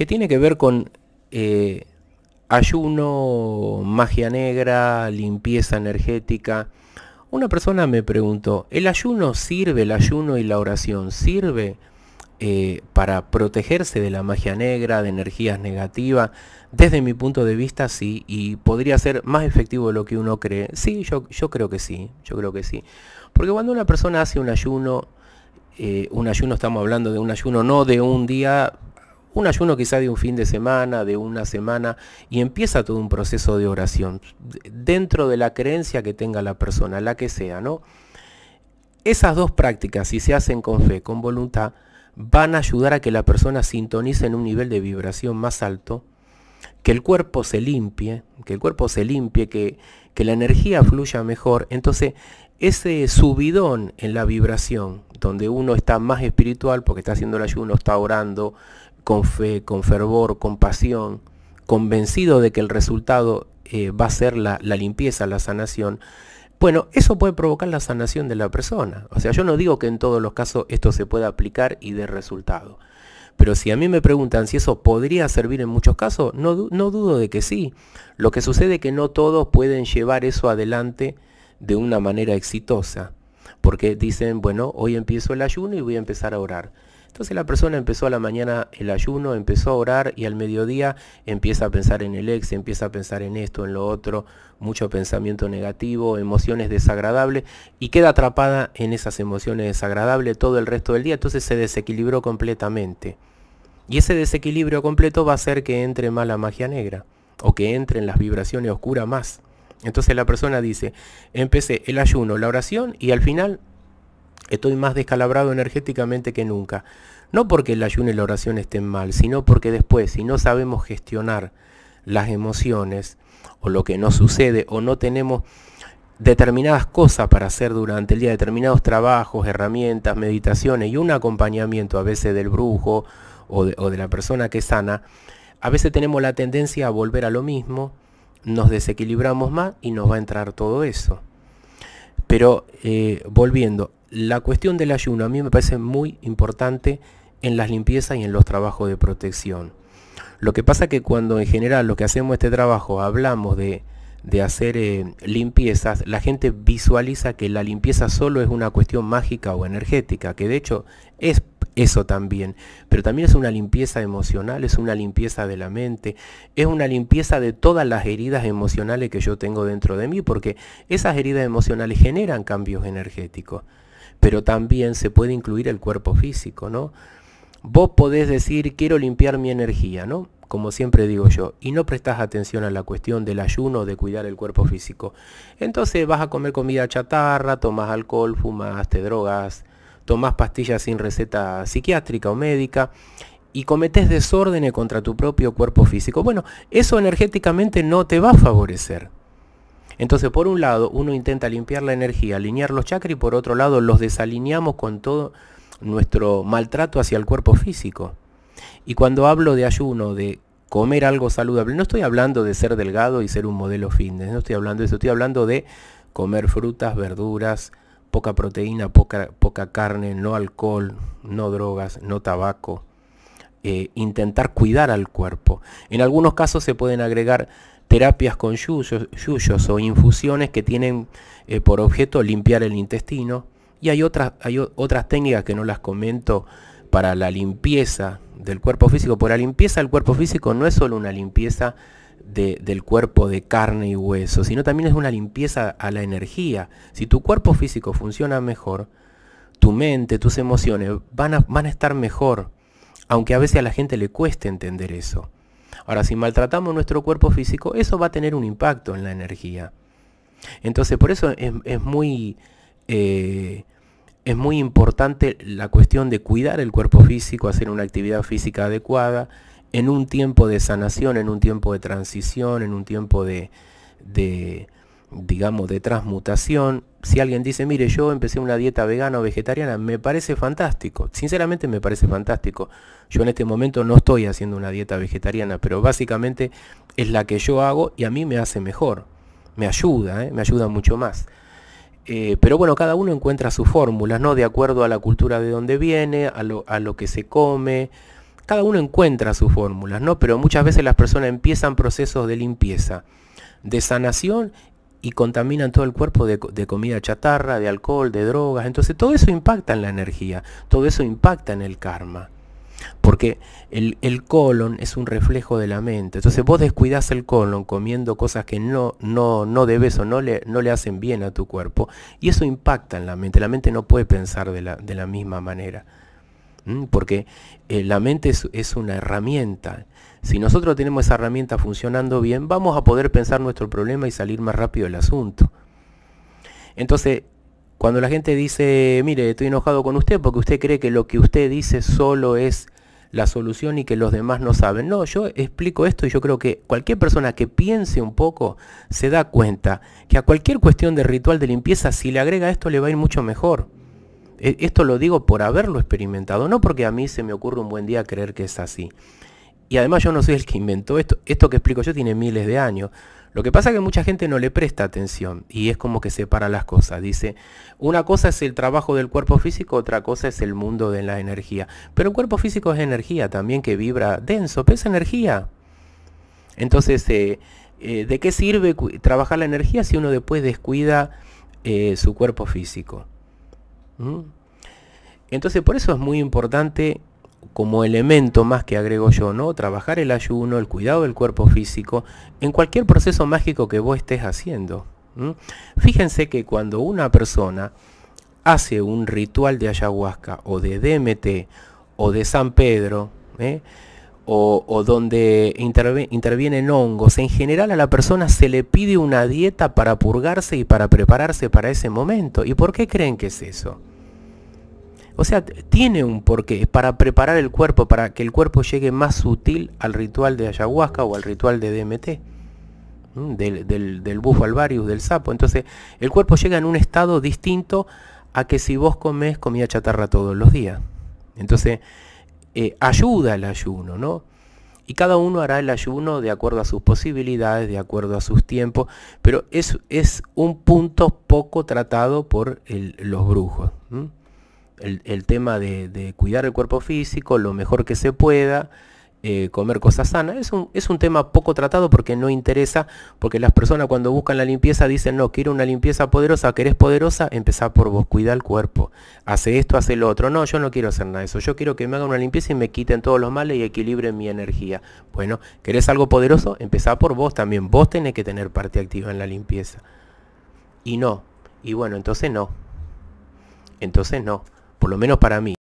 que tiene que ver con eh, ayuno, magia negra, limpieza energética. Una persona me preguntó, ¿el ayuno sirve, el ayuno y la oración sirve eh, para protegerse de la magia negra, de energías negativas? Desde mi punto de vista sí, y podría ser más efectivo de lo que uno cree. Sí, yo, yo creo que sí, yo creo que sí. Porque cuando una persona hace un ayuno, eh, un ayuno, estamos hablando de un ayuno no de un día, un ayuno quizá de un fin de semana, de una semana, y empieza todo un proceso de oración, dentro de la creencia que tenga la persona, la que sea, ¿no? Esas dos prácticas, si se hacen con fe, con voluntad, van a ayudar a que la persona sintonice en un nivel de vibración más alto, que el cuerpo se limpie, que el cuerpo se limpie, que, que la energía fluya mejor. Entonces, ese subidón en la vibración, donde uno está más espiritual porque está haciendo el ayuno, está orando, con fe, con fervor, con pasión, convencido de que el resultado eh, va a ser la, limpieza, la sanación, bueno, eso puede provocar la sanación de la persona. O sea, yo no digo que en todos los casos esto se pueda aplicar y dé resultado. Pero si a mí me preguntan si eso podría servir en muchos casos, no, no dudo de que sí. Lo que sucede es que no todos pueden llevar eso adelante de una manera exitosa. Porque dicen, bueno, hoy empiezo el ayuno y voy a empezar a orar. Entonces la persona empezó a la mañana el ayuno, empezó a orar y al mediodía empieza a pensar en el ex, empieza a pensar en esto, en lo otro, mucho pensamiento negativo, emociones desagradables y queda atrapada en esas emociones desagradables todo el resto del día, entonces se desequilibró completamente. Y ese desequilibrio completo va a hacer que entre mala magia negra o que entren en las vibraciones oscuras más. Entonces la persona dice, empecé el ayuno, la oración y al final estoy más descalabrado energéticamente que nunca. No porque el ayuno y la oración estén mal, sino porque después, si no sabemos gestionar las emociones o lo que nos sucede o no tenemos determinadas cosas para hacer durante el día, determinados trabajos, herramientas, meditaciones y un acompañamiento a veces del brujo o de, la persona que sana, a veces tenemos la tendencia a volver a lo mismo, nos desequilibramos más y nos va a entrar todo eso. Pero eh, volviendo, la cuestión del ayuno a mí me parece muy importante en las limpiezas y en los trabajos de protección. Lo que pasa que cuando en general los que hacemos este trabajo hablamos de, hacer eh, limpiezas, la gente visualiza que la limpieza solo es una cuestión mágica o energética, que de hecho es eso también, pero también es una limpieza emocional, es una limpieza de la mente, es una limpieza de todas las heridas emocionales que yo tengo dentro de mí, porque esas heridas emocionales generan cambios energéticos pero también se puede incluir el cuerpo físico, ¿no? Vos podés decir, quiero limpiar mi energía, ¿no? Como siempre digo yo, y no prestás atención a la cuestión del ayuno, de cuidar el cuerpo físico. Entonces vas a comer comida chatarra, tomas alcohol, fumas, te drogas, tomas pastillas sin receta psiquiátrica o médica y cometés desórdenes contra tu propio cuerpo físico. Bueno, eso energéticamente no te va a favorecer. Entonces, por un lado, uno intenta limpiar la energía, alinear los chakras y por otro lado, los desalineamos con todo nuestro maltrato hacia el cuerpo físico. Y cuando hablo de ayuno, de comer algo saludable, no estoy hablando de ser delgado y ser un modelo fitness, no estoy hablando de eso, estoy hablando de comer frutas, verduras, poca proteína, poca, poca carne, no alcohol, no drogas, no tabaco. Eh, intentar cuidar al cuerpo. En algunos casos se pueden agregar terapias con yuyos, o infusiones que tienen eh, por objeto limpiar el intestino. Y hay otras, hay otras técnicas que no las comento para la limpieza del cuerpo físico. Por la limpieza del cuerpo físico no es solo una limpieza del cuerpo de carne y hueso, sino también es una limpieza a la energía. Si tu cuerpo físico funciona mejor, tu mente, tus emociones van van a estar mejor, aunque a veces a la gente le cueste entender eso. Ahora, si maltratamos nuestro cuerpo físico, eso va a tener un impacto en la energía. Entonces, por eso es, muy... Eh, es muy importante la cuestión de cuidar el cuerpo físico, hacer una actividad física adecuada, en un tiempo de sanación, en un tiempo de transición, en un tiempo de digamos, de transmutación. Si alguien dice, mire, yo empecé una dieta vegana o vegetariana, me parece fantástico. Sinceramente me parece fantástico. Yo en este momento no estoy haciendo una dieta vegetariana, pero básicamente es la que yo hago y a mí me hace mejor. Me ayuda, ¿eh? me ayuda mucho más. Eh, pero bueno, cada uno encuentra sus fórmulas, ¿no? De acuerdo a la cultura de donde viene, a lo, a lo que se come. Cada uno encuentra sus fórmulas, ¿no? Pero muchas veces las personas empiezan procesos de limpieza de sanación y contaminan todo el cuerpo de, comida chatarra, de alcohol, de drogas. Entonces todo eso impacta en la energía, todo eso impacta en el karma. Porque el, el, colon es un reflejo de la mente. Entonces vos descuidas el colon comiendo cosas que no, no, no debes o no le, no le hacen bien a tu cuerpo. Y eso impacta en la mente. La mente no puede pensar de la misma manera porque eh, la mente es, es, una herramienta. Si nosotros tenemos esa herramienta funcionando bien, vamos a poder pensar nuestro problema y salir más rápido del asunto. Entonces, cuando la gente dice, mire, estoy enojado con usted porque usted cree que lo que usted dice solo es la solución y que los demás no saben. No, yo explico esto y yo creo que cualquier persona que piense un poco se da cuenta que a cualquier cuestión de ritual de limpieza, si le agrega esto, le va a ir mucho mejor. E, esto lo digo por haberlo experimentado, no porque a mí se me ocurre un buen día creer que es así. Y además yo no soy el que inventó esto, esto que explico yo tiene miles de años. Lo que pasa es que mucha gente no le presta atención y es como que separa las cosas. Dice, una cosa es el trabajo del cuerpo físico, otra cosa es el mundo de la energía. Pero el cuerpo físico es energía también que vibra denso, pero es energía. Entonces, eh, eh, ¿de qué sirve trabajar la energía si uno después descuida eh, su cuerpo físico? Entonces por eso es muy importante como elemento más que agrego yo, ¿no? Trabajar el ayuno, el cuidado del cuerpo físico, en cualquier proceso mágico que vos estés haciendo. Fíjense que cuando una persona hace un ritual de ayahuasca o de DMT o de San Pedro, ¿eh? o, donde intervienen hongos, en general a la persona se le pide una dieta para purgarse y para prepararse para ese momento. ¿Y por qué creen que es eso? O sea, tiene un porqué, para preparar el cuerpo, para que el cuerpo llegue más sutil al ritual de ayahuasca o al ritual de DMT, del, del, del alvarius, del sapo. Entonces, el cuerpo llega en un estado distinto a que si vos comés comida chatarra todos los días. Entonces, eh, ayuda el ayuno, ¿no? Y cada uno hará el ayuno de acuerdo a sus posibilidades, de acuerdo a sus tiempos, pero es, es un punto poco tratado por los brujos el, tema de, cuidar el cuerpo físico lo mejor que se pueda, eh, comer cosas sanas. Es un, es un tema poco tratado porque no interesa, porque las personas cuando buscan la limpieza dicen, no, quiero una limpieza poderosa, querés poderosa, empezá por vos, cuida el cuerpo, hace esto, hace lo otro. No, yo no quiero hacer nada de eso, yo quiero que me hagan una limpieza y me quiten todos los males y equilibren mi energía. Bueno, ¿querés algo poderoso? Empezá por vos también, vos tenés que tener parte activa en la limpieza. Y no, y bueno, entonces no. Entonces no por lo menos para mí,